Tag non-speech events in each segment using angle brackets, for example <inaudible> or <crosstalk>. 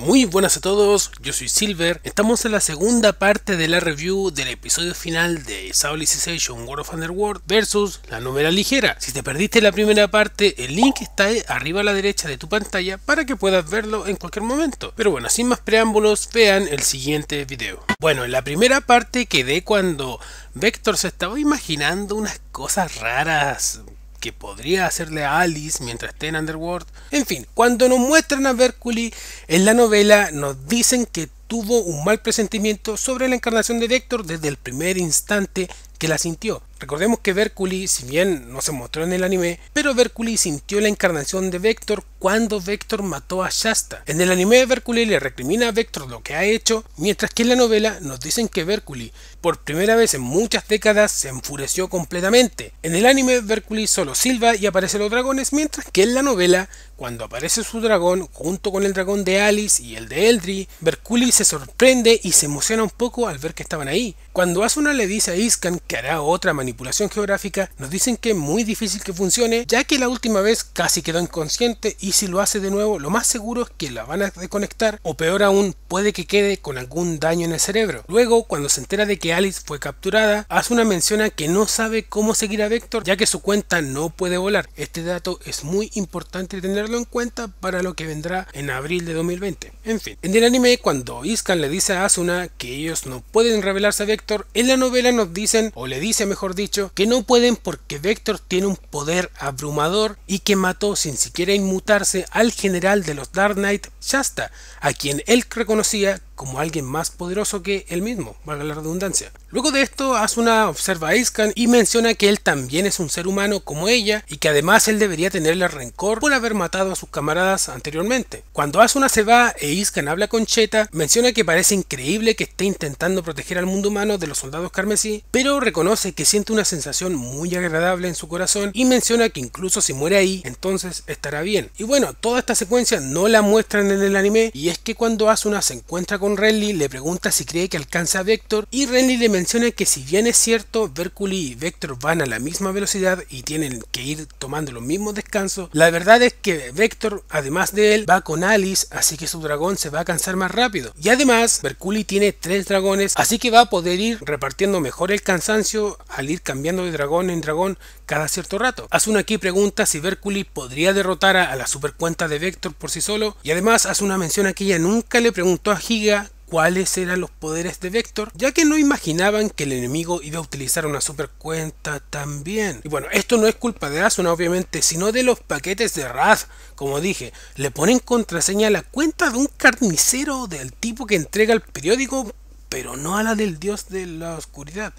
Muy buenas a todos, yo soy Silver. Estamos en la segunda parte de la review del episodio final de Civilization World of Underworld versus la número ligera. Si te perdiste la primera parte, el link está arriba a la derecha de tu pantalla para que puedas verlo en cualquier momento. Pero bueno, sin más preámbulos, vean el siguiente video. Bueno, en la primera parte quedé cuando Vector se estaba imaginando unas cosas raras que podría hacerle a Alice mientras esté en Underworld. En fin, cuando nos muestran a Berkeley en la novela, nos dicen que tuvo un mal presentimiento sobre la encarnación de Vector desde el primer instante que la sintió. Recordemos que Berkeley, si bien no se mostró en el anime, pero Berkeley sintió la encarnación de Vector cuando Vector mató a Shasta. En el anime, de Berkeley le recrimina a Vector lo que ha hecho, mientras que en la novela nos dicen que Berkeley, por primera vez en muchas décadas, se enfureció completamente. En el anime, Berkeley solo silba y aparecen los dragones, mientras que en la novela, cuando aparece su dragón, junto con el dragón de Alice y el de Eldri, Berkeley se sorprende y se emociona un poco al ver que estaban ahí. Cuando Asuna le dice a Iskan que hará otra manipulación geográfica, nos dicen que es muy difícil que funcione, ya que la última vez casi quedó inconsciente y y si lo hace de nuevo, lo más seguro es que la van a desconectar o peor aún, puede que quede con algún daño en el cerebro. Luego, cuando se entera de que Alice fue capturada, hace menciona que no sabe cómo seguir a Vector ya que su cuenta no puede volar. Este dato es muy importante tenerlo en cuenta para lo que vendrá en abril de 2020. En fin, en el anime cuando Iskan le dice a Asuna que ellos no pueden revelarse a Vector, en la novela nos dicen, o le dice mejor dicho, que no pueden porque Vector tiene un poder abrumador y que mató sin siquiera inmutar al general de los Dark Knight Shasta, a quien él reconocía como alguien más poderoso que él mismo, valga la redundancia. Luego de esto, Asuna observa a Iskan y menciona que él también es un ser humano como ella y que además él debería tenerle rencor por haber matado a sus camaradas anteriormente. Cuando Asuna se va e Iskan habla con Cheta, menciona que parece increíble que esté intentando proteger al mundo humano de los soldados carmesí, pero reconoce que siente una sensación muy agradable en su corazón y menciona que incluso si muere ahí, entonces estará bien. Y bueno, toda esta secuencia no la muestran en el anime y es que cuando Asuna se encuentra con Renly, le pregunta si cree que alcanza a Vector y Renly le menciona que si bien es cierto, Berkeley y Vector van a la misma velocidad y tienen que ir tomando los mismos descansos, la verdad es que Vector, además de él, va con Alice, así que su dragón se va a cansar más rápido. Y además, Berkeley tiene tres dragones, así que va a poder ir repartiendo mejor el cansancio al ir cambiando de dragón en dragón cada cierto rato. una aquí pregunta si hércules podría derrotar a la supercuenta de Vector por sí solo, y además hace una mención a que ella nunca le preguntó a Giga cuáles eran los poderes de Vector, ya que no imaginaban que el enemigo iba a utilizar una super cuenta también. Y bueno, esto no es culpa de Asuna obviamente, sino de los paquetes de Raz. Como dije, le ponen contraseña a la cuenta de un carnicero del tipo que entrega el periódico, pero no a la del dios de la oscuridad.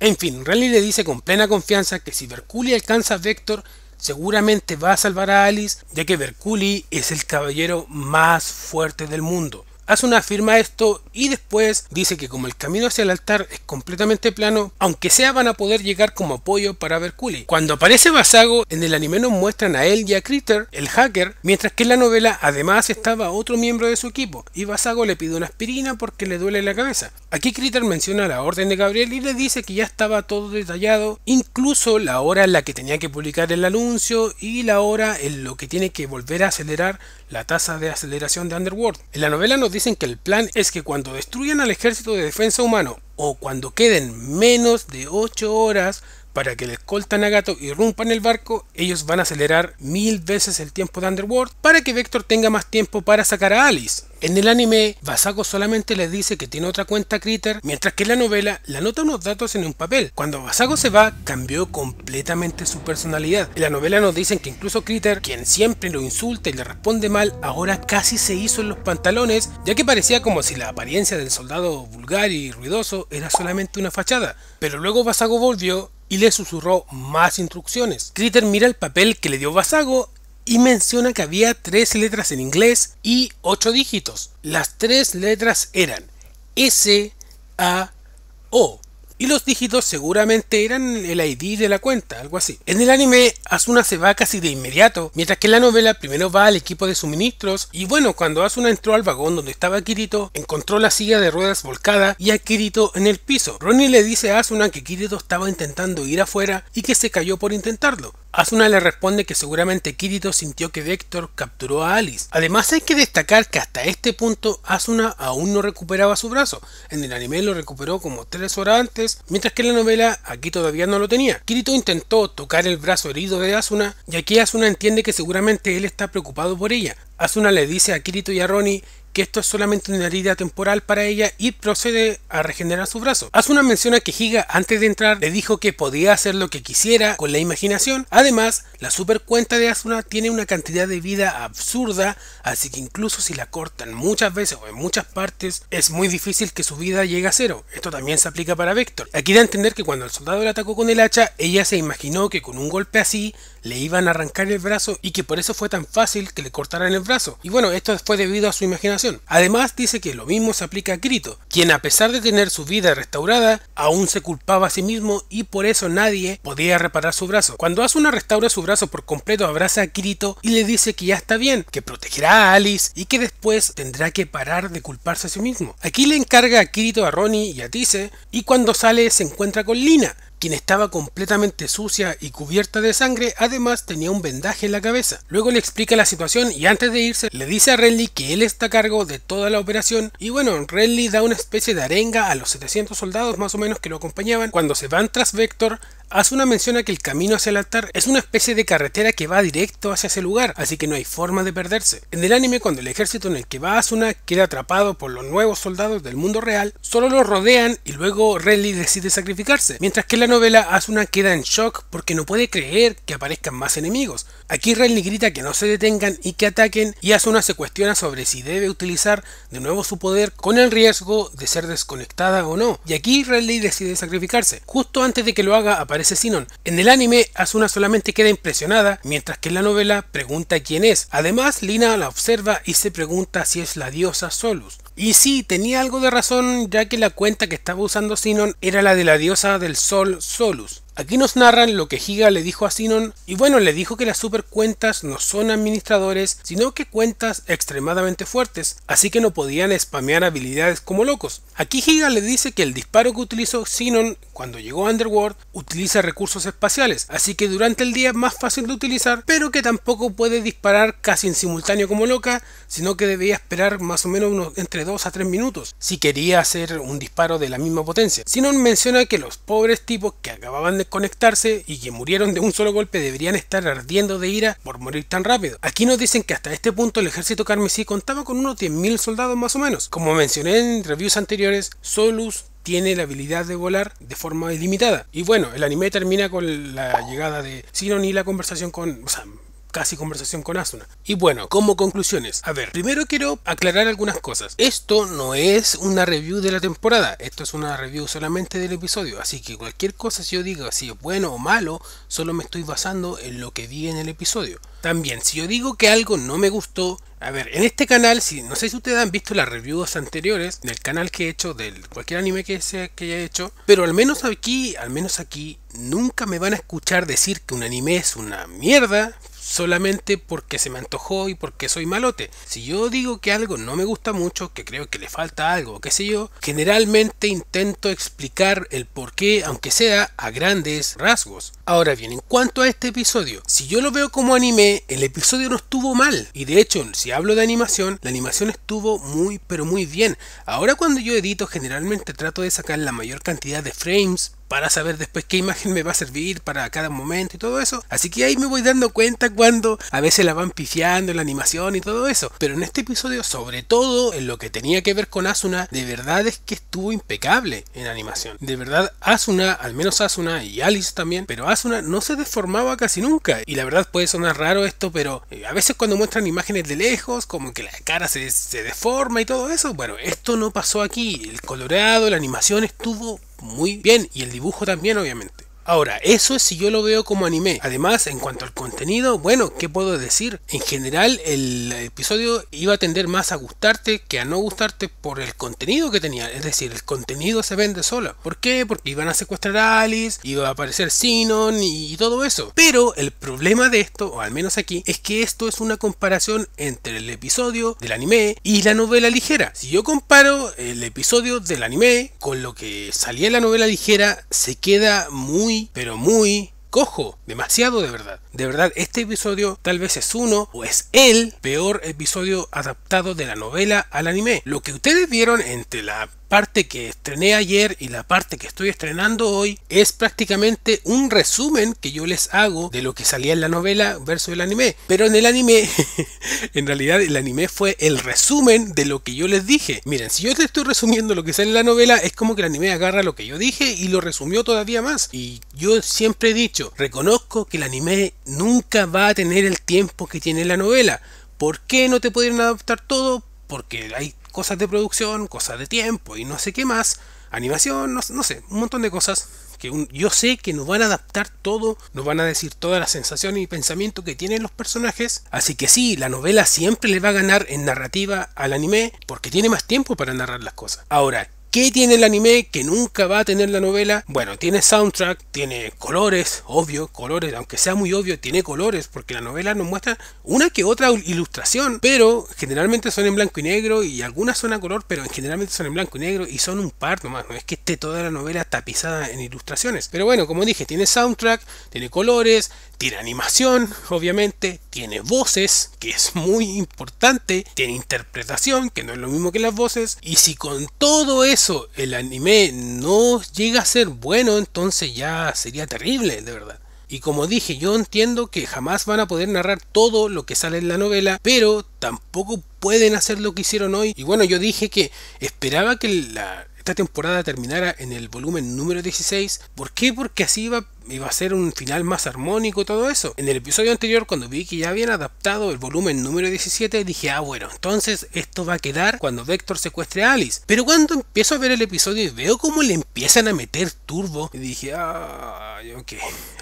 En fin, Rally le dice con plena confianza que si Berculi alcanza a Vector, seguramente va a salvar a Alice, ya que Berculi es el caballero más fuerte del mundo hace una firma esto y después dice que como el camino hacia el altar es completamente plano, aunque sea van a poder llegar como apoyo para Berculi. Cuando aparece Basago, en el anime nos muestran a él y a Critter, el hacker, mientras que en la novela además estaba otro miembro de su equipo, y Basago le pide una aspirina porque le duele la cabeza. Aquí Critter menciona la orden de Gabriel y le dice que ya estaba todo detallado, incluso la hora en la que tenía que publicar el anuncio y la hora en lo que tiene que volver a acelerar la tasa de aceleración de Underworld. En la novela nos dice dicen que el plan es que cuando destruyan al ejército de defensa humano o cuando queden menos de 8 horas para que escoltan a Gato y rompan el barco, ellos van a acelerar mil veces el tiempo de Underworld para que Vector tenga más tiempo para sacar a Alice. En el anime, Basago solamente les dice que tiene otra cuenta Critter, mientras que en la novela la anota unos datos en un papel. Cuando Basago se va, cambió completamente su personalidad. En la novela nos dicen que incluso Critter, quien siempre lo insulta y le responde mal, ahora casi se hizo en los pantalones, ya que parecía como si la apariencia del soldado vulgar y ruidoso era solamente una fachada. Pero luego Basago volvió y le susurró más instrucciones. Critter mira el papel que le dio Basago y menciona que había tres letras en inglés y ocho dígitos. Las tres letras eran S, A, O y los dígitos seguramente eran el ID de la cuenta, algo así. En el anime, Asuna se va casi de inmediato, mientras que en la novela primero va al equipo de suministros y bueno, cuando Asuna entró al vagón donde estaba Kirito, encontró la silla de ruedas volcada y a Kirito en el piso. Ronnie le dice a Asuna que Kirito estaba intentando ir afuera y que se cayó por intentarlo. Asuna le responde que seguramente Kirito sintió que Vector capturó a Alice. Además hay que destacar que hasta este punto Asuna aún no recuperaba su brazo. En el anime lo recuperó como tres horas antes, mientras que en la novela aquí todavía no lo tenía. Kirito intentó tocar el brazo herido de Asuna y aquí Asuna entiende que seguramente él está preocupado por ella. Asuna le dice a Kirito y a Ronnie que esto es solamente una herida temporal para ella y procede a regenerar su brazo. Asuna menciona que Higa antes de entrar le dijo que podía hacer lo que quisiera con la imaginación. Además, la super cuenta de Asuna tiene una cantidad de vida absurda, así que incluso si la cortan muchas veces o en muchas partes, es muy difícil que su vida llegue a cero. Esto también se aplica para Vector. Aquí da a entender que cuando el soldado la atacó con el hacha, ella se imaginó que con un golpe así le iban a arrancar el brazo y que por eso fue tan fácil que le cortaran el brazo. Y bueno, esto fue debido a su imaginación. Además dice que lo mismo se aplica a Kirito, quien a pesar de tener su vida restaurada, aún se culpaba a sí mismo y por eso nadie podía reparar su brazo. Cuando Asuna restaura su brazo por completo, abraza a Kirito y le dice que ya está bien, que protegerá a Alice y que después tendrá que parar de culparse a sí mismo. Aquí le encarga a Kirito a Ronnie y a Tise y cuando sale se encuentra con Lina, quien estaba completamente sucia y cubierta de sangre, además tenía un vendaje en la cabeza. Luego le explica la situación y antes de irse le dice a Renly que él está a cargo de toda la operación y bueno, Renly da una especie de arenga a los 700 soldados más o menos que lo acompañaban cuando se van tras Vector Asuna una que el camino hacia el altar es una especie de carretera que va directo hacia ese lugar, así que no hay forma de perderse. En el anime, cuando el ejército en el que va Asuna queda atrapado por los nuevos soldados del mundo real, solo lo rodean y luego Renly decide sacrificarse, mientras que en la novela Asuna queda en shock porque no puede creer que aparezcan más enemigos. Aquí Renly grita que no se detengan y que ataquen y Asuna se cuestiona sobre si debe utilizar de nuevo su poder con el riesgo de ser desconectada o no. Y aquí Renly decide sacrificarse. Justo antes de que lo haga aparece aparece En el anime, Asuna solamente queda impresionada, mientras que en la novela pregunta quién es. Además, Lina la observa y se pregunta si es la diosa Solus. Y sí, tenía algo de razón, ya que la cuenta que estaba usando Sinon era la de la diosa del sol Solus. Aquí nos narran lo que Giga le dijo a Sinon y bueno, le dijo que las super cuentas no son administradores, sino que cuentas extremadamente fuertes, así que no podían spamear habilidades como locos. Aquí Giga le dice que el disparo que utilizó Sinon cuando llegó a Underworld utiliza recursos espaciales, así que durante el día es más fácil de utilizar, pero que tampoco puede disparar casi en simultáneo como loca, sino que debía esperar más o menos unos entre 2 a 3 minutos si quería hacer un disparo de la misma potencia. Sinon menciona que los pobres tipos que acababan de conectarse y que murieron de un solo golpe deberían estar ardiendo de ira por morir tan rápido. Aquí nos dicen que hasta este punto el ejército carmesí contaba con unos 10.000 soldados más o menos. Como mencioné en reviews anteriores, Solus tiene la habilidad de volar de forma ilimitada. Y bueno, el anime termina con la llegada de Sinon y la conversación con, casi conversación con Asuna. Y bueno, como conclusiones, a ver, primero quiero aclarar algunas cosas. Esto no es una review de la temporada, esto es una review solamente del episodio, así que cualquier cosa si yo digo si es bueno o malo, solo me estoy basando en lo que vi en el episodio. También, si yo digo que algo no me gustó, a ver, en este canal, si no sé si ustedes han visto las reviews anteriores del canal que he hecho, del cualquier anime que sea que haya hecho, pero al menos aquí, al menos aquí, nunca me van a escuchar decir que un anime es una mierda, solamente porque se me antojó y porque soy malote. Si yo digo que algo no me gusta mucho, que creo que le falta algo, qué sé yo, generalmente intento explicar el por qué, aunque sea a grandes rasgos. Ahora bien, en cuanto a este episodio, si yo lo veo como anime, el episodio no estuvo mal. Y de hecho, si hablo de animación, la animación estuvo muy pero muy bien. Ahora cuando yo edito, generalmente trato de sacar la mayor cantidad de frames para saber después qué imagen me va a servir para cada momento y todo eso. Así que ahí me voy dando cuenta cuando a veces la van pifiando la animación y todo eso. Pero en este episodio, sobre todo en lo que tenía que ver con Asuna, de verdad es que estuvo impecable en animación. De verdad, Asuna, al menos Asuna y Alice también, pero Asuna no se deformaba casi nunca. Y la verdad puede sonar raro esto, pero eh, a veces cuando muestran imágenes de lejos, como que la cara se, se deforma y todo eso. Bueno, esto no pasó aquí. El coloreado, la animación estuvo muy bien y el dibujo también, obviamente. Ahora, eso es si yo lo veo como anime. Además, en cuanto al contenido, bueno, ¿qué puedo decir? En general, el episodio iba a tender más a gustarte que a no gustarte por el contenido que tenía. Es decir, el contenido se vende solo. ¿Por qué? Porque iban a secuestrar a Alice, iba a aparecer Sinon y todo eso. Pero el problema de esto, o al menos aquí, es que esto es una comparación entre el episodio del anime y la novela ligera. Si yo comparo el episodio del anime con lo que salía en la novela ligera, se queda muy pero muy cojo, demasiado de verdad. De verdad, este episodio tal vez es uno o es el peor episodio adaptado de la novela al anime. Lo que ustedes vieron entre la parte que estrené ayer y la parte que estoy estrenando hoy es prácticamente un resumen que yo les hago de lo que salía en la novela versus el anime. Pero en el anime, <laughs> en realidad el anime fue el resumen de lo que yo les dije. Miren, si yo les estoy resumiendo lo que sale en la novela, es como que el anime agarra lo que yo dije y lo resumió todavía más. Y yo siempre he dicho, reconozco que el anime nunca va a tener el tiempo que tiene la novela. ¿Por qué no te pudieron adaptar todo? porque hay cosas de producción, cosas de tiempo y no sé qué más, animación, no, sé, un montón de cosas que yo sé que nos van a adaptar todo, nos van a decir toda la sensación y pensamiento que tienen los personajes. Así que sí, la novela siempre le va a ganar en narrativa al anime porque tiene más tiempo para narrar las cosas. Ahora, ¿Qué tiene el anime que nunca va a tener la novela? Bueno, tiene soundtrack, tiene colores, obvio, colores, aunque sea muy obvio, tiene colores, porque la novela nos muestra una que otra ilustración, pero generalmente son en blanco y negro y algunas son a color, pero generalmente son en blanco y negro y son un par nomás, no es que esté toda la novela tapizada en ilustraciones. Pero bueno, como dije, tiene soundtrack, tiene colores, tiene animación, obviamente, tiene voces, que es muy importante, tiene interpretación, que no es lo mismo que las voces, y si con todo eso el anime no llega a ser bueno, entonces ya sería terrible, de verdad. Y como dije, yo entiendo que jamás van a poder narrar todo lo que sale en la novela, pero tampoco pueden hacer lo que hicieron hoy. Y bueno, yo dije que esperaba que la, esta temporada terminara en el volumen número 16. ¿Por qué? Porque así iba iba a ser un final más armónico todo eso. En el episodio anterior, cuando vi que ya habían adaptado el volumen número 17, dije, ah, bueno, entonces esto va a quedar cuando Vector secuestre a Alice. Pero cuando empiezo a ver el episodio y veo cómo le empiezan a meter turbo, y dije, ah, ok,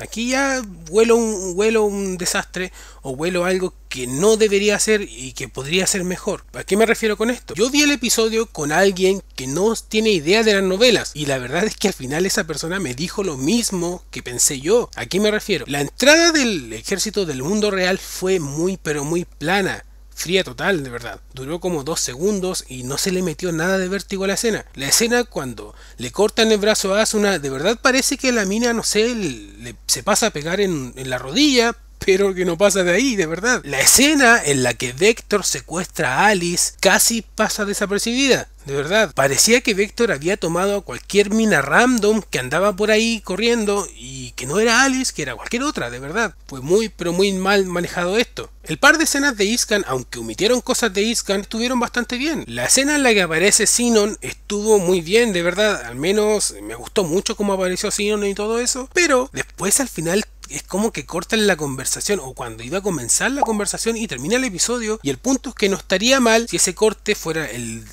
aquí ya vuelo un, huelo un desastre o vuelo algo que no debería ser y que podría ser mejor. ¿A qué me refiero con esto? Yo vi el episodio con alguien que no tiene idea de las novelas y la verdad es que al final esa persona me dijo lo mismo que pensé yo. ¿A me refiero? La entrada del ejército del mundo real fue muy pero muy plana fría total, de verdad. Duró como dos segundos y no se le metió nada de vértigo a la escena. La escena cuando le cortan el brazo a Asuna, de verdad parece que la mina, no sé, le, se pasa a pegar en, en la rodilla, pero que no pasa de ahí, de verdad. La escena en la que Vector secuestra a Alice casi pasa desapercibida. De verdad, parecía que Vector había tomado a cualquier mina random que andaba por ahí corriendo y que no era Alice, que era cualquier otra, de verdad. Fue muy, pero muy mal manejado esto. El par de escenas de Iskan, aunque omitieron cosas de Iskan, estuvieron bastante bien. La escena en la que aparece Sinon estuvo muy bien, de verdad. Al menos me gustó mucho cómo apareció Sinon y todo eso. Pero después al final es como que cortan la conversación o cuando iba a comenzar la conversación y termina el episodio. Y el punto es que no estaría mal si ese corte fuera el,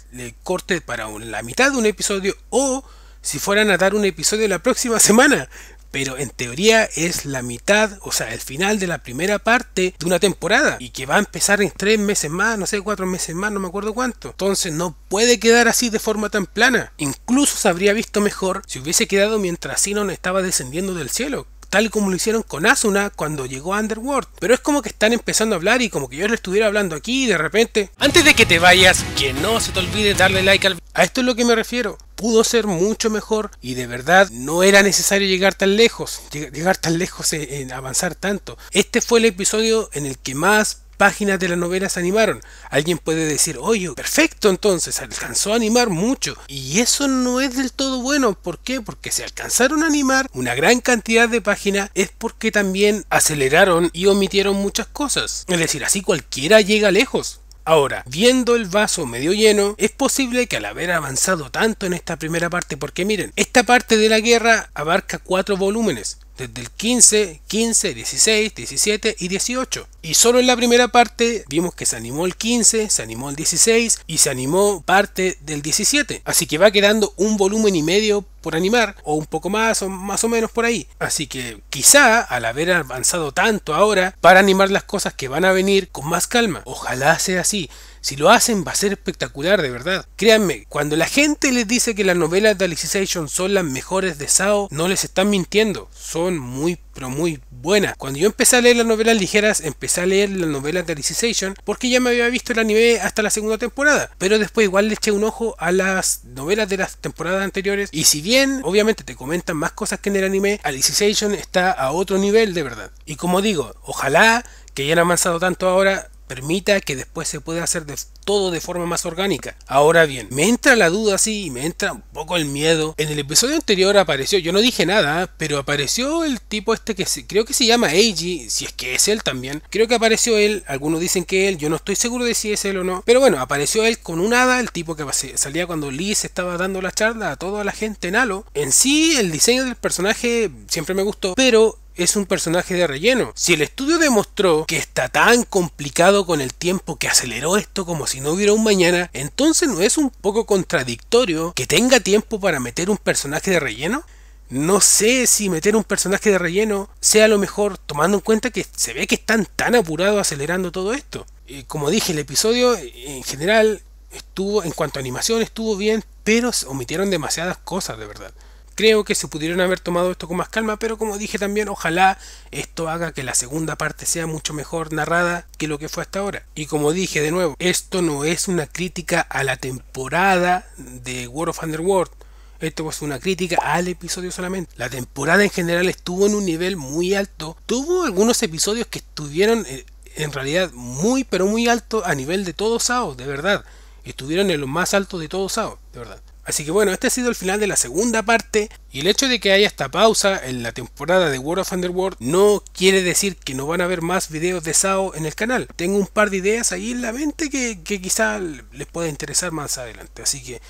corte para la mitad de un episodio o si fueran a dar un episodio la próxima semana pero en teoría es la mitad, o sea, el final de la primera parte de una temporada y que va a empezar en tres meses más, no sé, cuatro meses más, no me acuerdo cuánto. Entonces no puede quedar así de forma tan plana. Incluso se habría visto mejor si hubiese quedado mientras Sinon estaba descendiendo del cielo, tal como lo hicieron con Asuna cuando llegó a Underworld. Pero es como que están empezando a hablar y como que yo le estuviera hablando aquí y de repente... Antes de que te vayas, que no se te olvide darle like al... A esto es lo que me refiero. Pudo ser mucho mejor y de verdad no era necesario llegar tan lejos, llegar tan lejos e-, en avanzar tanto. Este fue el episodio en el que más páginas de la novela se animaron. Alguien puede decir, oye, perfecto entonces, alcanzó a animar mucho. Y eso no es del todo bueno. ¿Por qué? Porque se si alcanzaron a animar una gran cantidad de páginas es porque también aceleraron y omitieron muchas cosas. Es decir, así cualquiera llega lejos. Ahora, viendo el vaso medio lleno, es posible que al haber avanzado tanto en esta primera parte, porque miren, esta parte de la guerra abarca cuatro volúmenes, desde el 15, 15, 16, 17 y 18. Y solo en la primera parte vimos que se animó el 15, se animó el 16 y se animó parte del 17. Así que va quedando un volumen y medio por animar o un poco más o más o menos por ahí. Así que quizá al haber avanzado tanto ahora para animar las cosas que van a venir con más calma. Ojalá sea así. Si lo hacen va a ser espectacular, de verdad. Créanme, cuando la gente les dice que las novelas de Alicization son las mejores de Sao, no les están mintiendo. Son muy, pero muy buenas. Cuando yo empecé a leer las novelas ligeras, empecé a leer las novelas de Alicization porque ya me había visto el anime hasta la segunda temporada. Pero después igual le eché un ojo a las novelas de las temporadas anteriores. Y si bien, obviamente, te comentan más cosas que en el anime, Alicization está a otro nivel, de verdad. Y como digo, ojalá que hayan avanzado tanto ahora permita que después se pueda hacer de todo de forma más orgánica. Ahora bien, me entra la duda sí, me entra un poco el miedo. En el episodio anterior apareció, yo no dije nada, ¿eh? pero apareció el tipo este que creo que se llama Eiji, si es que es él también. Creo que apareció él, algunos dicen que él, yo no estoy seguro de si es él o no. Pero bueno, apareció él con un hada, el tipo que salía cuando Liz estaba dando la charla a toda la gente en Halo. En sí, el diseño del personaje siempre me gustó, pero es un personaje de relleno. Si el estudio demostró que está tan complicado con el tiempo que aceleró esto como si no hubiera un mañana, entonces no es un poco contradictorio que tenga tiempo para meter un personaje de relleno. No sé si meter un personaje de relleno sea lo mejor, tomando en cuenta que se ve que están tan apurados acelerando todo esto. Eh, como dije, el episodio eh, en general estuvo, en cuanto a animación, estuvo bien, pero omitieron demasiadas cosas, de verdad. Creo que se pudieron haber tomado esto con más calma, pero como dije también, ojalá esto haga que la segunda parte sea mucho mejor narrada que lo que fue hasta ahora. Y como dije de nuevo, esto no es una crítica a la temporada de World of Underworld. Esto es una crítica al episodio solamente. La temporada en general estuvo en un nivel muy alto. Tuvo algunos episodios que estuvieron eh, en realidad muy pero muy alto a nivel de todos, SAO, de verdad. Estuvieron en lo más alto de todos SAO, de verdad. Así que bueno, este ha sido el final de la segunda parte y el hecho de que haya esta pausa en la temporada de World of Underworld no quiere decir que no van a haber más videos de SAO en el canal. Tengo un par de ideas ahí en la mente que, quizá les pueda interesar más adelante. Así que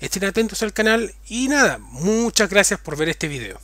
estén atentos al canal y nada, muchas gracias por ver este video.